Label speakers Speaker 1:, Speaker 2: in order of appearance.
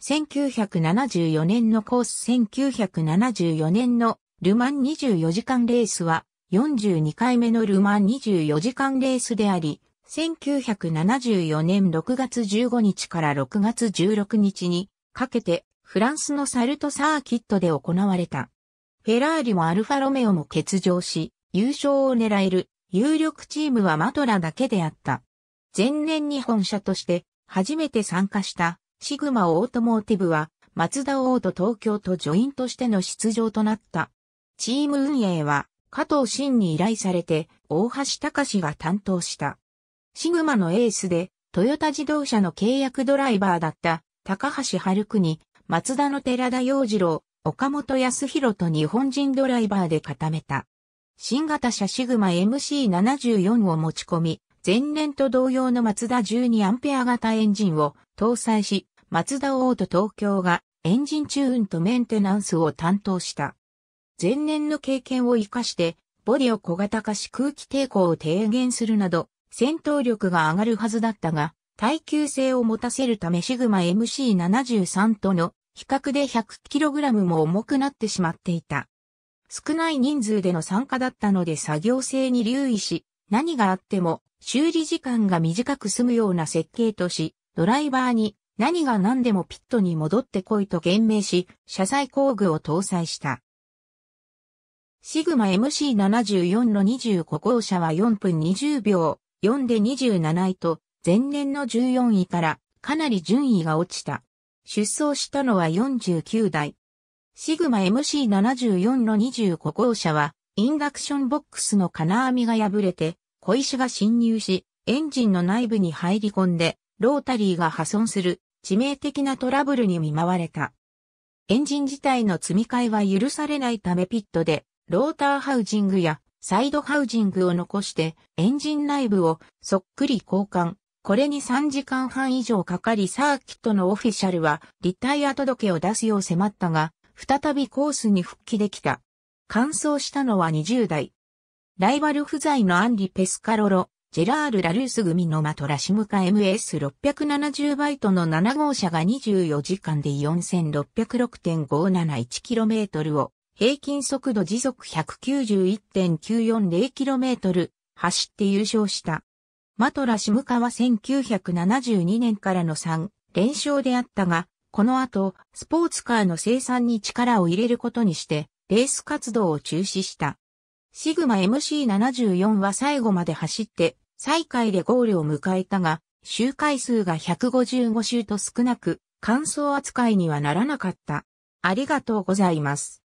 Speaker 1: 1974年のコース1974年のルマン24時間レースは42回目のルマン24時間レースであり、1974年6月15日から6月16日にかけてフランスのサルトサーキットで行われた。フェラーリもアルファロメオも欠場し、優勝を狙える有力チームはマトラだけであった。前年に本社として初めて参加したシグマオートモーティブは、マツダオート東京とジョインとしての出場となった。チーム運営は、加藤真に依頼されて、大橋隆が担当した。シグマのエースで、トヨタ自動車の契約ドライバーだった、高橋春国、ツダの寺田洋次郎、岡本康弘と日本人ドライバーで固めた。新型車シグマ MC74 を持ち込み、前年と同様のマツダ12アンペア型エンジンを搭載し、マツダオート東京がエンジンチューンとメンテナンスを担当した。前年の経験を活かして、ボディを小型化し空気抵抗を低減するなど、戦闘力が上がるはずだったが、耐久性を持たせるためシグマ MC73 との比較で 100kg も重くなってしまっていた。少ない人数での参加だったので作業性に留意し、何があっても修理時間が短く済むような設計とし、ドライバーに何が何でもピットに戻ってこいと言命し、車載工具を搭載した。シグマ MC74 の25号車は4分20秒、4で27位と、前年の14位からかなり順位が落ちた。出走したのは49台。シグマ MC74 の25号車は、インダクションボックスの金網が破れて、小石が侵入し、エンジンの内部に入り込んで、ロータリーが破損する致命的なトラブルに見舞われた。エンジン自体の積み替えは許されないためピットで、ローターハウジングやサイドハウジングを残して、エンジン内部をそっくり交換。これに3時間半以上かかりサーキットのオフィシャルはリタイア届を出すよう迫ったが、再びコースに復帰できた。完走したのは20代。ライバル不在のアンリ・ペスカロロ、ジェラール・ラルース組のマトラシムカ MS670 バイトの7号車が24時間で 4606.571km を平均速度時速 191.940km 走って優勝した。マトラシムカは1972年からの3連勝であったが、この後、スポーツカーの生産に力を入れることにして、レース活動を中止した。シグマ MC74 は最後まで走って、最下位でゴールを迎えたが、周回数が155周と少なく、乾燥扱いにはならなかった。ありがとうございます。